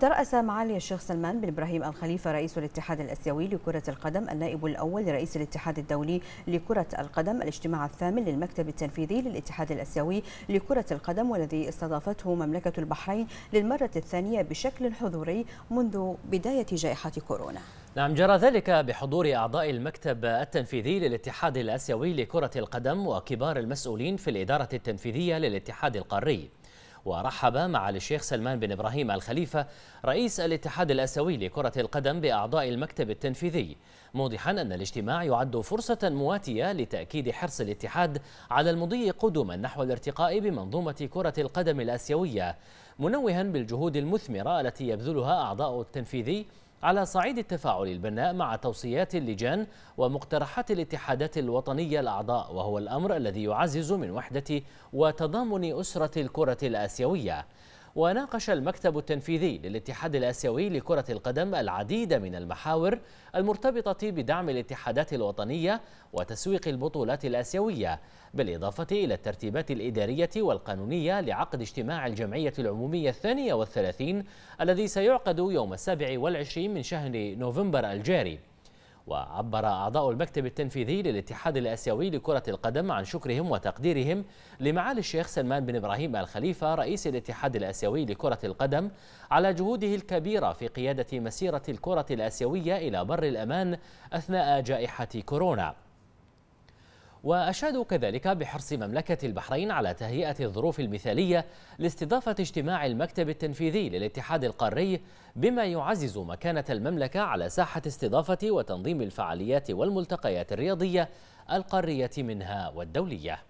ترأس معالي الشيخ سلمان بن إبراهيم الخليفة رئيس الاتحاد الأسيوي لكرة القدم النائب الأول لرئيس الاتحاد الدولي لكرة القدم الاجتماع الثامن للمكتب التنفيذي للاتحاد الأسيوي لكرة القدم والذي استضافته مملكة البحرين للمرة الثانية بشكل حضوري منذ بداية جائحة كورونا نعم جرى ذلك بحضور أعضاء المكتب التنفيذي للاتحاد الأسيوي لكرة القدم وكبار المسؤولين في الإدارة التنفيذية للاتحاد القاري ورحب مع الشيخ سلمان بن إبراهيم الخليفة رئيس الاتحاد الأسيوي لكرة القدم بأعضاء المكتب التنفيذي موضحا أن الاجتماع يعد فرصة مواتية لتأكيد حرص الاتحاد على المضي قدما نحو الارتقاء بمنظومة كرة القدم الآسيوية منوها بالجهود المثمرة التي يبذلها أعضاء التنفيذي على صعيد التفاعل البناء مع توصيات اللجان ومقترحات الاتحادات الوطنية الأعضاء وهو الأمر الذي يعزز من وحدة وتضامن أسرة الكرة الآسيوية وناقش المكتب التنفيذي للاتحاد الآسيوي لكرة القدم العديد من المحاور المرتبطة بدعم الاتحادات الوطنية وتسويق البطولات الآسيوية بالإضافة إلى الترتيبات الإدارية والقانونية لعقد اجتماع الجمعية العمومية الثانية والثلاثين الذي سيعقد يوم السابع والعشرين من شهر نوفمبر الجاري وعبر أعضاء المكتب التنفيذي للاتحاد الآسيوي لكرة القدم عن شكرهم وتقديرهم لمعالي الشيخ سلمان بن إبراهيم الخليفة رئيس الاتحاد الآسيوي لكرة القدم على جهوده الكبيرة في قيادة مسيرة الكرة الآسيوية إلى بر الأمان أثناء جائحة كورونا وأشادوا كذلك بحرص مملكة البحرين على تهيئة الظروف المثالية لاستضافة اجتماع المكتب التنفيذي للاتحاد القاري بما يعزز مكانة المملكة على ساحة استضافة وتنظيم الفعاليات والملتقيات الرياضية القارية منها والدولية